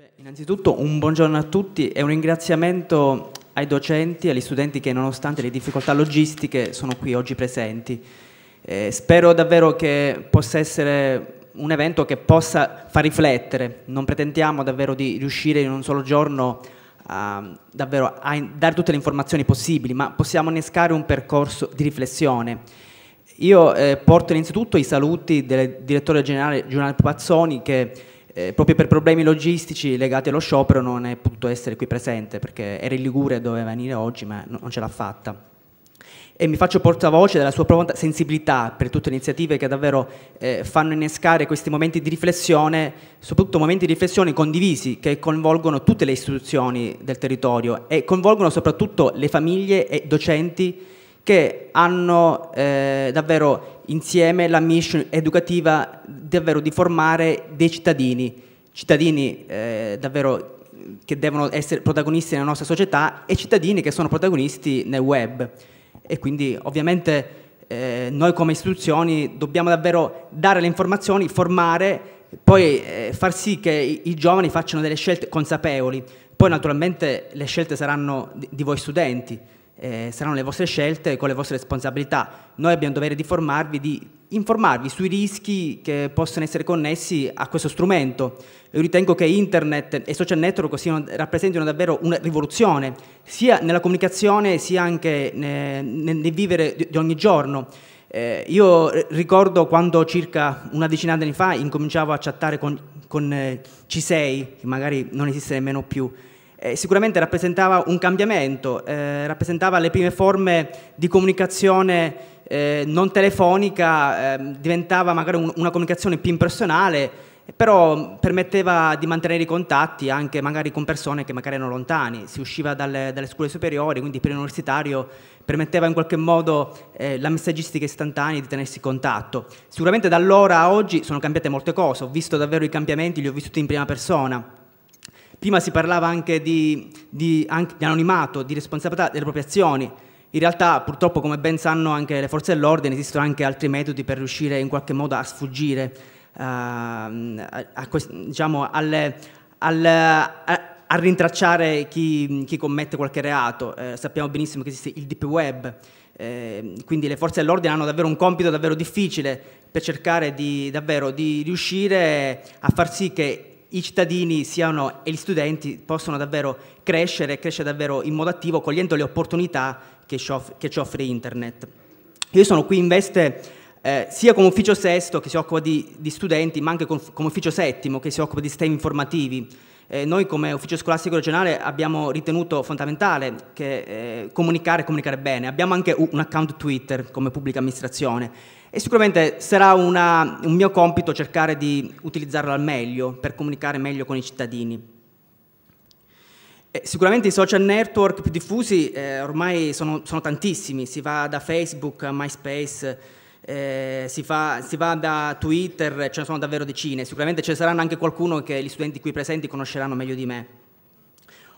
Beh, innanzitutto un buongiorno a tutti e un ringraziamento ai docenti e agli studenti che nonostante le difficoltà logistiche sono qui oggi presenti. Eh, spero davvero che possa essere un evento che possa far riflettere, non pretendiamo davvero di riuscire in un solo giorno a, davvero, a dare tutte le informazioni possibili, ma possiamo innescare un percorso di riflessione. Io eh, porto innanzitutto i saluti del direttore generale Giuliano Pazzoni che eh, proprio per problemi logistici legati allo sciopero non è potuto essere qui presente perché era in Ligure e doveva venire oggi ma non ce l'ha fatta e mi faccio portavoce della sua pronta sensibilità per tutte le iniziative che davvero eh, fanno innescare questi momenti di riflessione, soprattutto momenti di riflessione condivisi che coinvolgono tutte le istituzioni del territorio e coinvolgono soprattutto le famiglie e docenti che hanno eh, davvero insieme la mission educativa davvero di formare dei cittadini, cittadini eh, davvero che devono essere protagonisti nella nostra società e cittadini che sono protagonisti nel web. E quindi ovviamente eh, noi come istituzioni dobbiamo davvero dare le informazioni, formare, poi eh, far sì che i, i giovani facciano delle scelte consapevoli. Poi naturalmente le scelte saranno di, di voi studenti, eh, saranno le vostre scelte con le vostre responsabilità. Noi abbiamo il dovere di formarvi, di informarvi sui rischi che possono essere connessi a questo strumento. Io ritengo che internet e social network siano, rappresentino davvero una rivoluzione, sia nella comunicazione sia anche eh, nel, nel vivere di, ogni giorno. Eh, io ricordo quando circa una decina di anni fa incominciavo a chattare con, con eh, C6, che magari non esiste nemmeno più, eh, sicuramente rappresentava un cambiamento, eh, rappresentava le prime forme di comunicazione eh, non telefonica, ehm, diventava magari un, una comunicazione più impersonale, però permetteva di mantenere i contatti anche magari con persone che magari erano lontani, si usciva dalle, dalle scuole superiori, quindi per l'universitario permetteva in qualche modo eh, la messaggistica istantanea di tenersi in contatto. Sicuramente da allora a oggi sono cambiate molte cose, ho visto davvero i cambiamenti, li ho vissuti in prima persona. Prima si parlava anche di, di, anche di anonimato, di responsabilità delle proprie azioni. In realtà, purtroppo, come ben sanno anche le forze dell'ordine, esistono anche altri metodi per riuscire in qualche modo a sfuggire uh, a, a, diciamo, alle, alle, a, a, rintracciare chi, chi, commette qualche reato. Eh, sappiamo benissimo che esiste il deep web. Eh, quindi le forze dell'ordine hanno davvero un compito davvero difficile per cercare di, davvero, di riuscire a far sì che i cittadini siano, e gli studenti possono davvero crescere e crescere davvero in modo attivo cogliendo le opportunità che ci, offre, che ci offre internet. Io sono qui in veste eh, sia come ufficio sesto che si occupa di, di studenti, ma anche con, come ufficio settimo che si occupa di sistemi informativi. Eh, noi come ufficio scolastico regionale abbiamo ritenuto fondamentale che, eh, comunicare e comunicare bene. Abbiamo anche un account Twitter come pubblica amministrazione e sicuramente sarà una, un mio compito cercare di utilizzarlo al meglio per comunicare meglio con i cittadini. E sicuramente i social network più diffusi eh, ormai sono, sono, tantissimi, si va da Facebook a MySpace, eh, si, fa, si, va da Twitter, ce ne sono davvero decine, sicuramente ce ne saranno anche qualcuno che gli studenti qui presenti conosceranno meglio di me.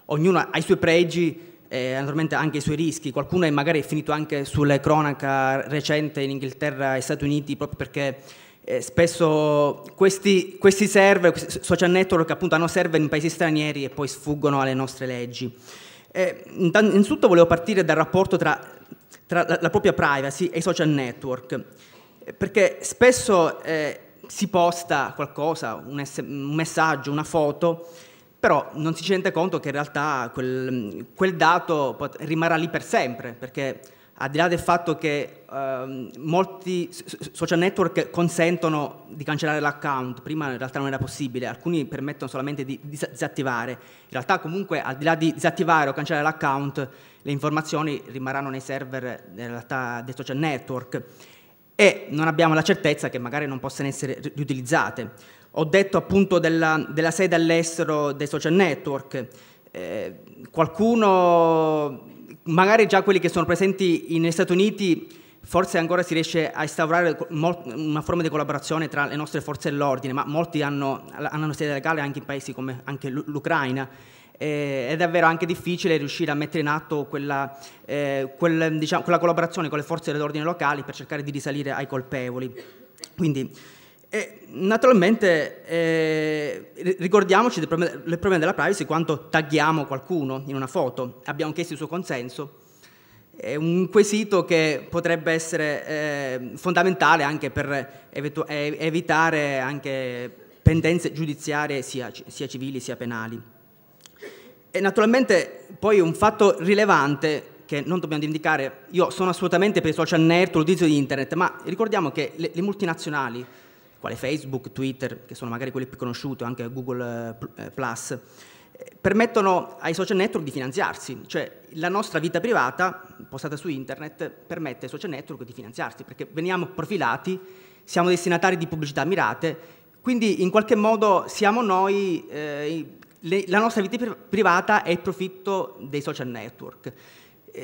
Ognuno ha i suoi pregi, eh, naturalmente anche i suoi rischi, qualcuno è magari finito anche sulle cronaca recente in Inghilterra e Stati Uniti proprio perché eh, spesso questi, questi server, questi social network appunto hanno server in paesi stranieri e poi sfuggono alle nostre leggi. Eh, innanzitutto volevo partire dal rapporto tra, tra la, la, propria privacy e i social network, perché spesso eh, si posta qualcosa, un, un messaggio, una foto, però non si rende conto che in realtà quel, quel, dato rimarrà lì per sempre, perché al di là del fatto che eh, molti social network consentono di cancellare l'account, prima in realtà non era possibile, alcuni permettono solamente di disattivare, in realtà comunque al di là di disattivare o cancellare l'account, le informazioni rimarranno nei server dei social network e non abbiamo la certezza che magari non possano essere riutilizzate. Ho detto appunto della, della sede all'estero dei social network. Eh, qualcuno, magari già quelli che sono presenti negli Stati Uniti, forse ancora si riesce a instaurare una forma di collaborazione tra le nostre forze dell'ordine, ma molti hanno, hanno sede legale anche in paesi come l'Ucraina. Eh, è davvero anche difficile riuscire a mettere in atto quella, eh, quel, diciamo, quella collaborazione con le forze dell'ordine locali per cercare di risalire ai colpevoli. Quindi, e naturalmente eh, ricordiamoci del problema, del problema, della privacy quando tagghiamo qualcuno in una foto, abbiamo chiesto il suo consenso, è un quesito che potrebbe essere eh, fondamentale anche per evitare anche pendenze giudiziarie sia, sia civili sia penali. E naturalmente poi un fatto rilevante che non dobbiamo dimenticare, io sono assolutamente per i social network, l'utilizzo di internet, ma ricordiamo che le, le multinazionali, quale Facebook, Twitter, che sono magari quelli più conosciuti, anche Google eh, eh, Plus, eh, permettono ai social network di finanziarsi, cioè la nostra vita privata postata su internet permette ai social network di finanziarsi, perché veniamo profilati, siamo destinatari di pubblicità mirate, quindi in qualche modo siamo noi, eh, le, la nostra vita privata è il profitto dei social network.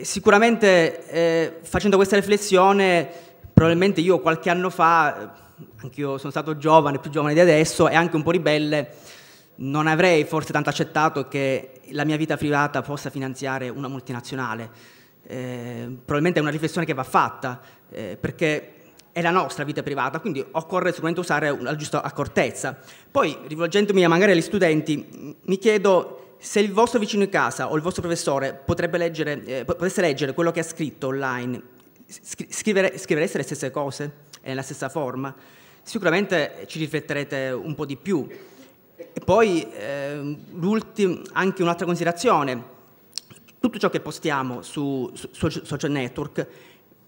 sicuramente eh, facendo questa riflessione, probabilmente io qualche anno fa anch'io sono stato giovane, più giovane di adesso, e anche un po' ribelle, non avrei forse tanto accettato che la mia vita privata possa finanziare una multinazionale. Eh, probabilmente è una riflessione che va fatta, eh, perché è la nostra vita privata, quindi occorre sicuramente usare la giusta accortezza. Poi, rivolgendomi magari agli studenti, mi chiedo se il vostro vicino di casa o il vostro professore potrebbe leggere, eh, potesse leggere quello che ha scritto online, scrivere, scrivereste le stesse cose? e nella stessa forma, sicuramente ci rifletterete un po' di più. E poi eh, anche un'altra considerazione, tutto ciò che postiamo su, su, su social network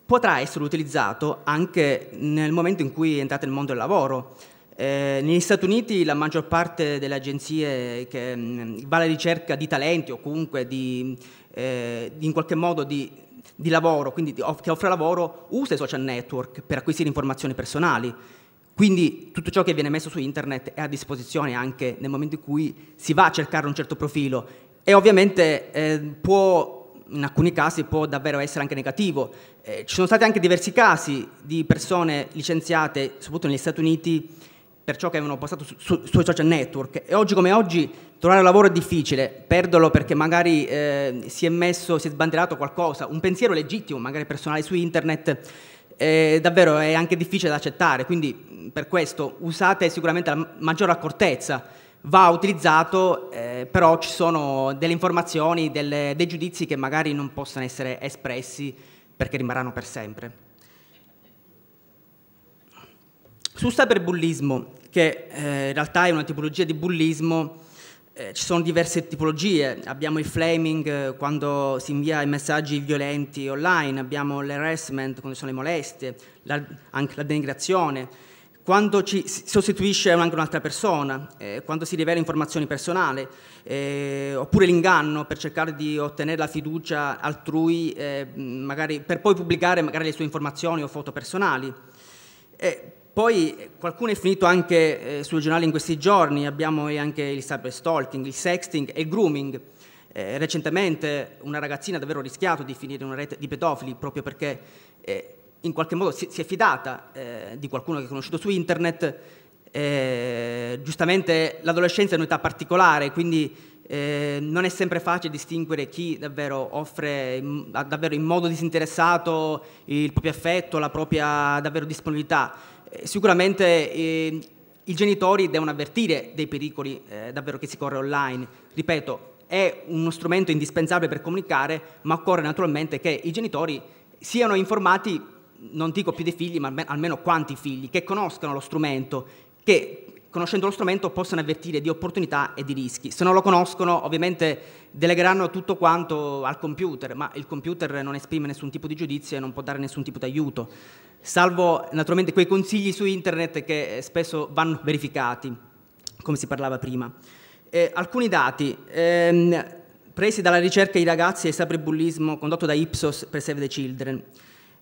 potrà essere utilizzato anche nel momento in cui entrate nel mondo del lavoro. Eh, negli Stati Uniti la maggior parte delle agenzie che mh, mm, va alla ricerca di talenti o comunque di, eh, di in qualche modo di di lavoro, quindi che offre lavoro, usa i social network per acquisire informazioni personali. Quindi tutto ciò che viene messo su internet è a disposizione anche nel momento in cui si va a cercare un certo profilo e ovviamente eh, può, in alcuni casi può davvero essere anche negativo. Eh, ci sono stati anche diversi casi di persone licenziate, soprattutto negli Stati Uniti, per ciò che avevano postato su, su, sui social network. E oggi come oggi trovare lavoro è difficile, perderlo perché magari eh, si è messo, si è sbandierato qualcosa, un pensiero legittimo, magari personale su internet, eh, davvero è anche difficile da accettare. Quindi per questo usate sicuramente la maggior accortezza. Va utilizzato, eh, però ci sono delle informazioni, delle, dei giudizi che magari non possono essere espressi perché rimarranno per sempre. Sul cyberbullismo, che eh, in realtà è una tipologia di bullismo eh, ci sono diverse tipologie, abbiamo il flaming eh, quando si invia i messaggi violenti online, abbiamo l'harassment quando ci sono le molestie, la, anche la denigrazione, quando ci sostituisce anche un'altra persona, eh, quando si rivela informazioni personali, eh, oppure l'inganno per cercare di ottenere la fiducia altrui, eh, magari, per poi pubblicare magari le sue informazioni o foto personali. Eh, poi qualcuno è finito anche eh, sul giornale in questi giorni, abbiamo anche il cyberstalking, il sexting e il grooming. Eh, recentemente una ragazzina ha davvero rischiato di finire in una rete di pedofili proprio perché eh, in qualche modo si, si è fidata eh, di qualcuno che ha conosciuto su internet. Eh, giustamente l'adolescenza è un'età particolare, quindi eh, non è sempre facile distinguere chi davvero offre davvero in modo disinteressato il proprio affetto, la propria davvero disponibilità sicuramente eh, i genitori devono avvertire dei pericoli eh, davvero che si corre online. Ripeto, è uno strumento indispensabile per comunicare, ma occorre naturalmente che i genitori siano informati, non dico più dei figli, ma almeno quanti figli, che conoscano lo strumento, che conoscendo lo strumento possano avvertire di opportunità e di rischi. Se non lo conoscono ovviamente delegheranno tutto quanto al computer, ma il computer non esprime nessun tipo di giudizio e non può dare nessun tipo di aiuto salvo naturalmente quei consigli su internet che eh, spesso vanno verificati, come si parlava prima. Eh, alcuni dati ehm, presi dalla ricerca i ragazzi e il cyberbullismo condotto da Ipsos per Save the Children.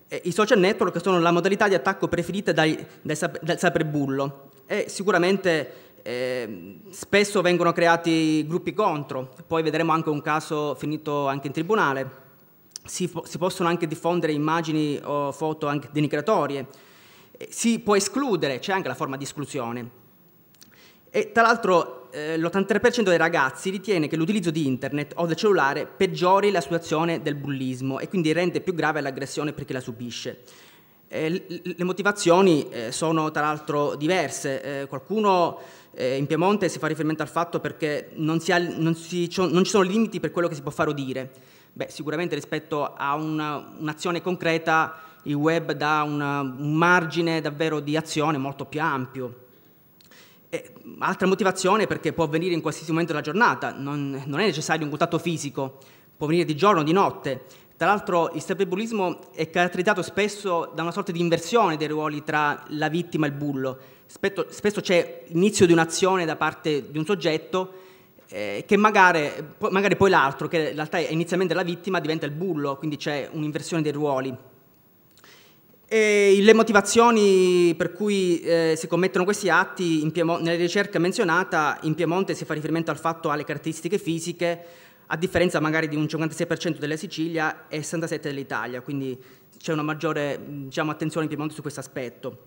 Eh, I social network sono la modalità di attacco preferita dai, dai, dal cyberbullo e sicuramente eh, spesso vengono creati gruppi contro, poi vedremo anche un caso finito anche in tribunale si, si possono anche diffondere immagini o foto anche denigratorie, si può escludere, c'è anche la forma di esclusione. E tra l'altro eh, l'83% dei ragazzi ritiene che l'utilizzo di internet o del cellulare peggiori la situazione del bullismo e quindi rende più grave l'aggressione per chi la subisce. Eh, le motivazioni eh, sono tra l'altro diverse, eh, qualcuno eh, in Piemonte si fa riferimento al fatto perché non, ha, non, si, non, ci sono limiti per quello che si può fare o dire. Beh, sicuramente rispetto a un'azione concreta il web dà una, un margine davvero di azione molto più ampio. E, altra motivazione perché può avvenire in qualsiasi momento della giornata, non, non è necessario un contatto fisico, può avvenire di giorno, o di notte, tra l'altro il cyberbullismo è caratterizzato spesso da una sorta di inversione dei ruoli tra la vittima e il bullo. Spesso, spesso c'è inizio di un'azione da parte di un soggetto eh, che magari, magari poi l'altro, che in realtà è inizialmente la vittima, diventa il bullo, quindi c'è un'inversione dei ruoli. E le motivazioni per cui eh, si commettono questi atti, nella ricerca menzionata, in Piemonte si fa riferimento al fatto alle caratteristiche fisiche, a differenza magari di un 56% della Sicilia e 67% dell'Italia, quindi c'è una maggiore diciamo, attenzione in Piemonte su questo aspetto.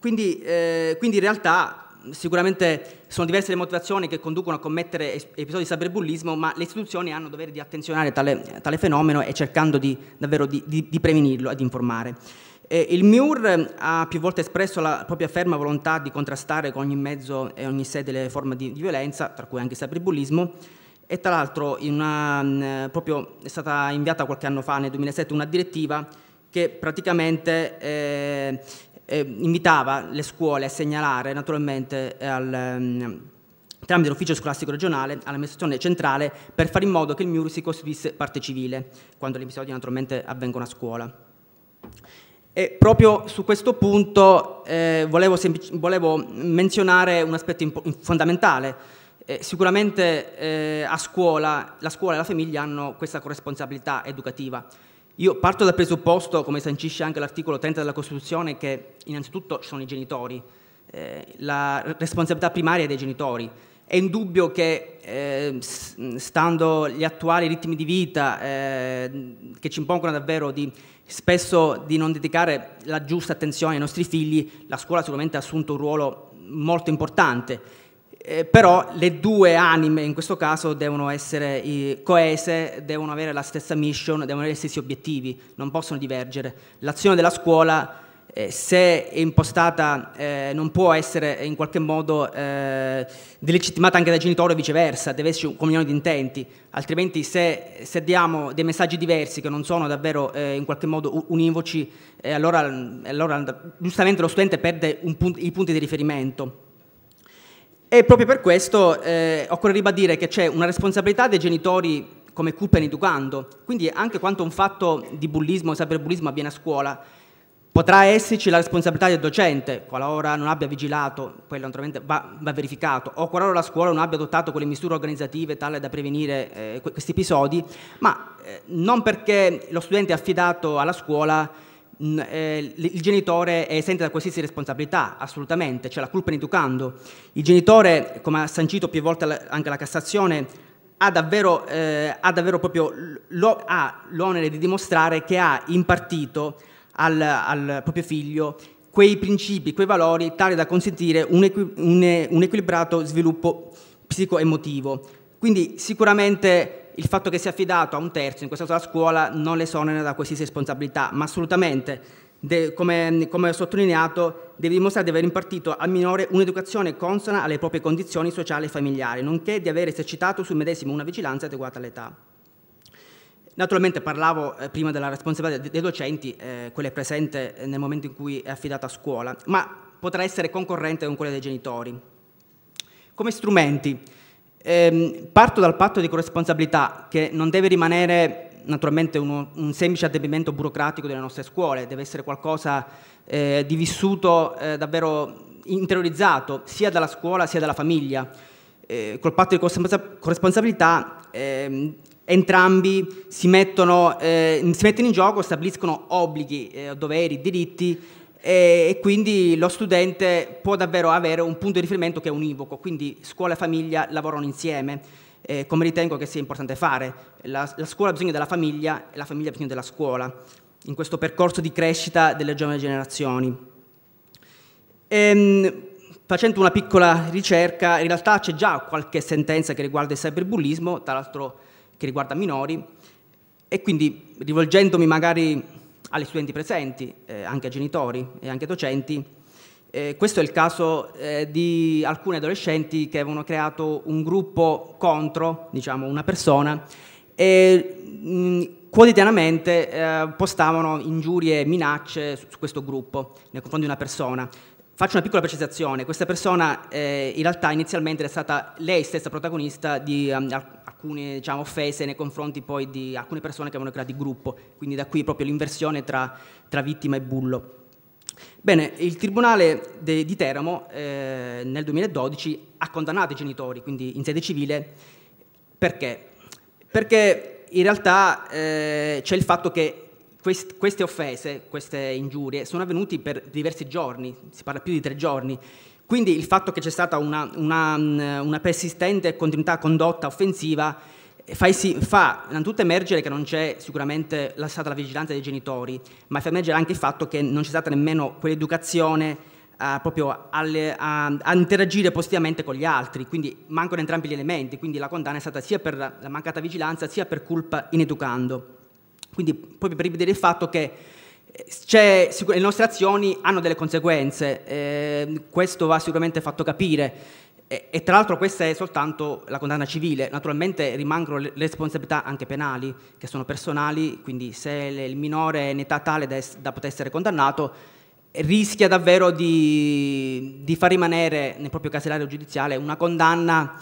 Quindi, eh, quindi in realtà sicuramente sono diverse le motivazioni che conducono a commettere episodi di cyberbullismo, ma le istituzioni hanno dovere di attenzionare tale, tale fenomeno e cercando di, davvero di, di, di prevenirlo e di informare. Eh, il MIUR eh, ha più volte espresso la propria ferma volontà di contrastare con ogni mezzo e ogni sede le forme di, di violenza, tra cui anche il cyberbullismo, e tra l'altro mm, è stata inviata qualche anno fa, nel 2007, una direttiva che praticamente eh, eh, invitava le scuole a segnalare naturalmente eh, al, mm, tramite l'ufficio scolastico regionale all'amministrazione centrale per fare in modo che il MUR si costituisse parte civile quando gli episodi naturalmente avvengono a scuola. E proprio su questo punto eh, volevo, volevo, menzionare un aspetto fondamentale. Eh, sicuramente eh, a scuola, la scuola e la famiglia hanno questa corresponsabilità educativa. Io parto dal presupposto, come sancisce anche l'articolo 30 della Costituzione, che innanzitutto ci sono i genitori, eh, la responsabilità primaria è dei genitori. È indubbio che, eh, stando gli attuali ritmi di vita, eh, che ci impongono davvero di, spesso di non dedicare la giusta attenzione ai nostri figli, la scuola sicuramente ha assunto un ruolo molto importante eh, però le due anime in questo caso devono essere eh, coese, devono avere la stessa mission, devono avere gli stessi obiettivi, non possono divergere. L'azione della scuola, eh, se è impostata, eh, non può essere in qualche modo eh, delegittimata anche dai genitori o viceversa, deve esserci un comunione di intenti, altrimenti se, se, diamo dei messaggi diversi che non sono davvero eh, in qualche modo univoci, allora, allora, giustamente lo studente perde punto, i punti di riferimento. E proprio per questo eh, occorre ribadire che c'è una responsabilità dei genitori come cupen educando, quindi anche quando un fatto di bullismo o cyberbullismo avviene a scuola, potrà esserci la responsabilità del docente, qualora non abbia vigilato, quello naturalmente va, va verificato, o qualora la scuola non abbia adottato quelle misure organizzative tale da prevenire eh, questi episodi, ma eh, non perché lo studente è affidato alla scuola eh, il genitore è eh, esente da qualsiasi responsabilità, assolutamente, c'è la colpa in educando. Il genitore, come ha sancito più volte anche la Cassazione, ha davvero, eh, ha davvero proprio lo, ha l'onere di dimostrare che ha impartito al, al, proprio figlio quei principi, quei valori tali da consentire un, equi, un, un equilibrato sviluppo psicoemotivo. Quindi sicuramente il fatto che sia affidato a un terzo, in questo caso la scuola, non le esonera da qualsiasi responsabilità, ma assolutamente De, come, come, ho sottolineato, deve dimostrare di aver impartito al minore un'educazione consona alle proprie condizioni sociali e familiari, nonché di aver esercitato sul medesimo una vigilanza adeguata all'età. Naturalmente parlavo eh, prima della responsabilità dei, dei docenti, eh, quella presente eh, nel momento in cui è affidata a scuola, ma potrà essere concorrente con quella dei genitori. Come strumenti, Ehm, parto dal patto di corresponsabilità che non deve rimanere naturalmente uno, un semplice adempimento burocratico delle nostre scuole, deve essere qualcosa eh, di vissuto eh, davvero interiorizzato sia dalla scuola sia dalla famiglia. Eh, col patto di corresponsabilità ehm, entrambi si mettono, eh, si mettono, in gioco, stabiliscono obblighi, eh, doveri, diritti e quindi lo studente può davvero avere un punto di riferimento che è univoco, quindi scuola e famiglia lavorano insieme, eh, come ritengo che sia importante fare. La, la scuola ha bisogno della famiglia e la famiglia ha bisogno della scuola, in questo percorso di crescita delle giovani generazioni. Ehm, facendo una piccola ricerca, in realtà c'è già qualche sentenza che riguarda il cyberbullismo, tra l'altro che riguarda minori, e quindi rivolgendomi magari agli studenti presenti, eh, anche ai genitori e anche ai docenti. Eh, questo è il caso eh, di alcuni adolescenti che avevano creato un gruppo contro, diciamo, una persona e mh, mm, quotidianamente eh, postavano ingiurie e minacce su, su questo gruppo nei confronti di una persona. Faccio una piccola precisazione, questa persona eh, in realtà inizialmente era stata lei stessa protagonista di um, alcune diciamo, offese nei confronti poi di alcune persone che avevano creato il gruppo, quindi da qui proprio l'inversione tra, tra vittima e bullo. Bene, il Tribunale de, di Teramo eh, nel 2012 ha condannato i genitori, quindi in sede civile, perché? Perché in realtà eh, c'è il fatto che quest, queste offese, queste ingiurie, sono avvenute per diversi giorni, si parla più di tre giorni, quindi il fatto che c'è stata una, una, una persistente continuità condotta offensiva eh, fa, fa, innanzitutto emergere che non c'è sicuramente stata la vigilanza dei genitori, ma fa emergere anche il fatto che non c'è stata nemmeno quell'educazione a, proprio alle, a, a, interagire positivamente con gli altri, quindi mancano entrambi gli elementi, quindi la condanna è stata sia per la mancata vigilanza sia per colpa ineducando. Quindi proprio per rivedere il fatto che c'è, le nostre azioni hanno delle conseguenze, eh, questo va sicuramente fatto capire. E, e, tra l'altro questa è soltanto la condanna civile, naturalmente rimangono le responsabilità anche penali, che sono personali, quindi se il minore è in età tale da, es, da poter essere condannato, rischia davvero di, di, far rimanere nel proprio casellario giudiziale una condanna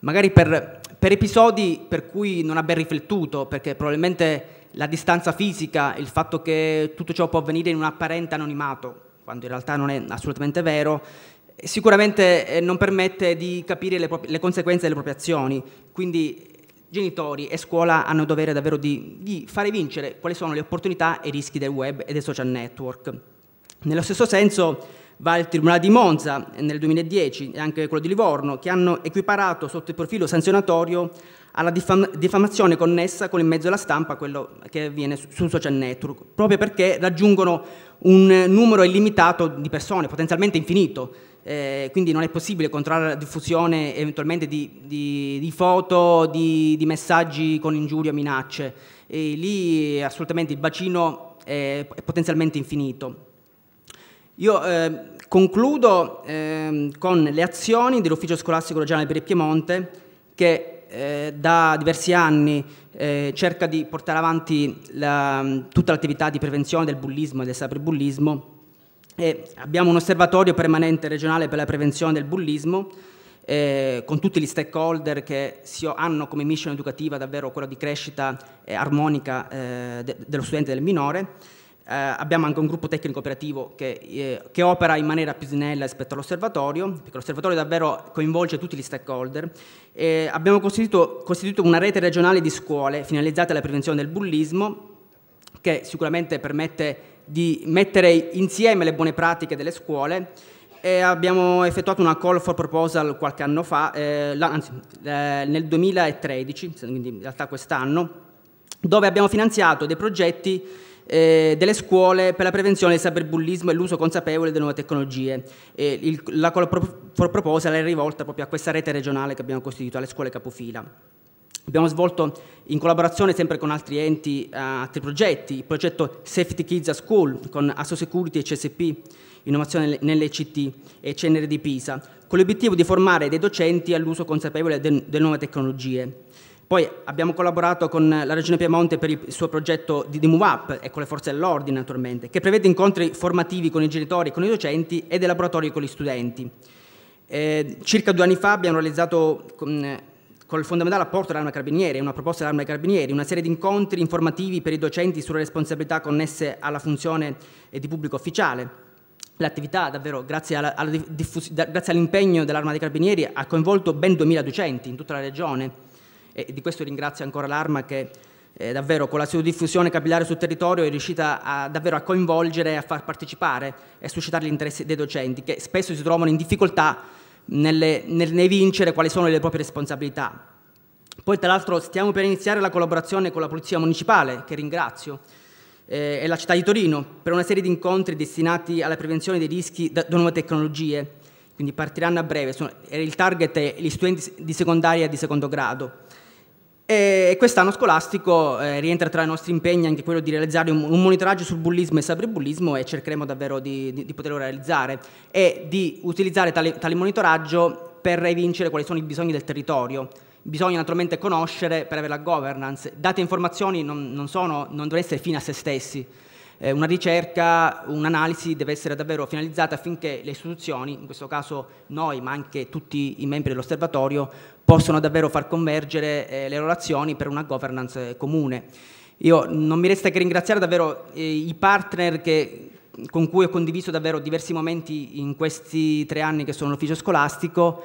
magari per, per episodi per cui non ha ben riflettuto, perché probabilmente la distanza fisica, il fatto che tutto ciò può avvenire in un apparente anonimato, quando in realtà non è assolutamente vero, eh, sicuramente eh, non permette di capire le, le conseguenze delle proprie azioni. Quindi genitori e scuola hanno il dovere davvero di, di fare vincere quali sono le opportunità e i rischi del web e dei social network. Nello stesso senso va il Tribunale di Monza nel 2010 e anche quello di Livorno, che hanno equiparato sotto il profilo sanzionatorio alla diffam diffamazione connessa con il mezzo della stampa, quello che avviene su, su social network, proprio perché raggiungono un numero illimitato di persone, potenzialmente infinito, eh, quindi non è possibile controllare la diffusione eventualmente di, di, di foto, di, di, messaggi con ingiurie o minacce. E lì assolutamente il bacino è, è potenzialmente infinito. Io eh, concludo eh, con le azioni dell'Ufficio Scolastico Regionale per il Piemonte che eh, da diversi anni eh, cerca di portare avanti la, mm, tutta l'attività di prevenzione del bullismo e del cyberbullismo. E abbiamo un osservatorio permanente regionale per la prevenzione del bullismo eh, con tutti gli stakeholder che hanno come mission educativa davvero quella di crescita eh, armonica eh, de dello studente e del minore. Eh, abbiamo anche un gruppo tecnico operativo che, eh, che opera in maniera più snella rispetto all'osservatorio, perché l'osservatorio davvero coinvolge tutti gli stakeholder eh, abbiamo costituito, costituito una rete regionale di scuole finalizzate alla prevenzione del bullismo che sicuramente permette di mettere insieme le buone pratiche delle scuole e abbiamo effettuato una call for proposal qualche anno fa, eh, anzi, eh, nel 2013, quindi in realtà quest'anno, dove abbiamo finanziato dei progetti eh, delle scuole per la prevenzione del cyberbullismo e l'uso consapevole delle nuove tecnologie. Eh, il, la proposta è rivolta proprio a questa rete regionale che abbiamo costituito, alle scuole capofila. Abbiamo svolto in collaborazione sempre con altri enti, uh, altri progetti, il progetto Safety Kids a School con Assosecurity e CSP, Innovazione nelle ICT e CNR di Pisa, con l'obiettivo di formare dei docenti all'uso consapevole de delle nuove tecnologie. Poi abbiamo collaborato con la Regione Piemonte per il suo progetto di, di MUVAP e con le forze dell'ordine naturalmente, che prevede incontri formativi con i genitori, con i docenti e dei laboratori con gli studenti. Eh, circa due anni fa abbiamo realizzato con, con il fondamentale apporto dell'arma carabinieri, una proposta dell'arma dei carabinieri, una serie di incontri informativi per i docenti sulle responsabilità connesse alla funzione di pubblico ufficiale. L'attività, davvero, grazie, all'impegno dell'arma dei carabinieri, ha coinvolto ben 2.000 docenti in tutta la regione, e di questo ringrazio ancora l'Arma che eh, davvero con la sua diffusione capillare sul territorio è riuscita a, davvero a coinvolgere, a far partecipare e a suscitare l'interesse dei docenti che spesso si trovano in difficoltà nelle, nel, nel vincere quali sono le proprie responsabilità. Poi tra l'altro stiamo per iniziare la collaborazione con la Polizia Municipale, che ringrazio, eh, e la città di Torino, per una serie di incontri destinati alla prevenzione dei rischi da, da nuove tecnologie, quindi partiranno a breve, sono, il target è gli studenti di secondaria e di secondo grado. E quest'anno scolastico eh, rientra tra i nostri impegni anche quello di realizzare un, un monitoraggio sul bullismo e cyberbullismo e cercheremo davvero di, di, di poterlo realizzare e di utilizzare tale, tale monitoraggio per evincere quali sono i bisogni del territorio. Bisogna naturalmente conoscere per avere la governance. Date e informazioni non, non, sono, non devono essere fine a se stessi, eh, una ricerca, un'analisi deve essere davvero finalizzata affinché le istituzioni, in questo caso noi, ma anche tutti i membri dell'osservatorio, possano davvero far convergere eh, le loro azioni per una governance eh, comune. Io non mi resta che ringraziare davvero eh, i partner che con cui ho condiviso davvero diversi momenti in questi tre anni che sono l'ufficio scolastico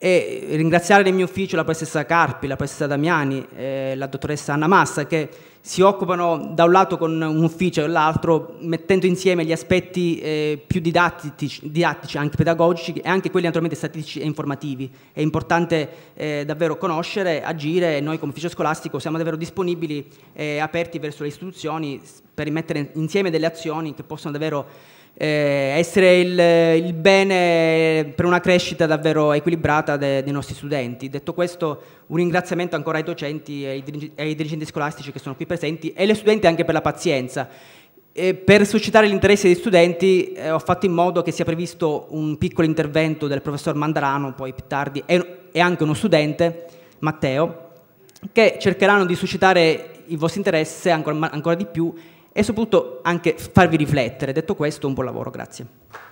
e ringraziare nel mio ufficio la professoressa Carpi, la professoressa Damiani e la dottoressa Anna Massa che si occupano da un lato con un ufficio e dall'altro mettendo insieme gli aspetti eh, più didattici, didattici, anche pedagogici e anche quelli naturalmente statistici e informativi. È importante eh, davvero conoscere, agire e noi come ufficio scolastico siamo davvero disponibili e eh, aperti verso le istituzioni per mettere insieme delle azioni che possono davvero eh, essere il, il, bene per una crescita davvero equilibrata de, dei nostri studenti. Detto questo, un ringraziamento ancora ai docenti e ai, dir ai dirigenti scolastici che sono qui presenti e agli studenti anche per la pazienza. E per suscitare l'interesse degli studenti eh, ho fatto in modo che sia previsto un piccolo intervento del professor Mandarano, poi più tardi, e, e anche uno studente, Matteo, che cercheranno di suscitare il vostro interesse ancora, ancora di più e soprattutto anche farvi riflettere. Detto questo, un buon lavoro, grazie.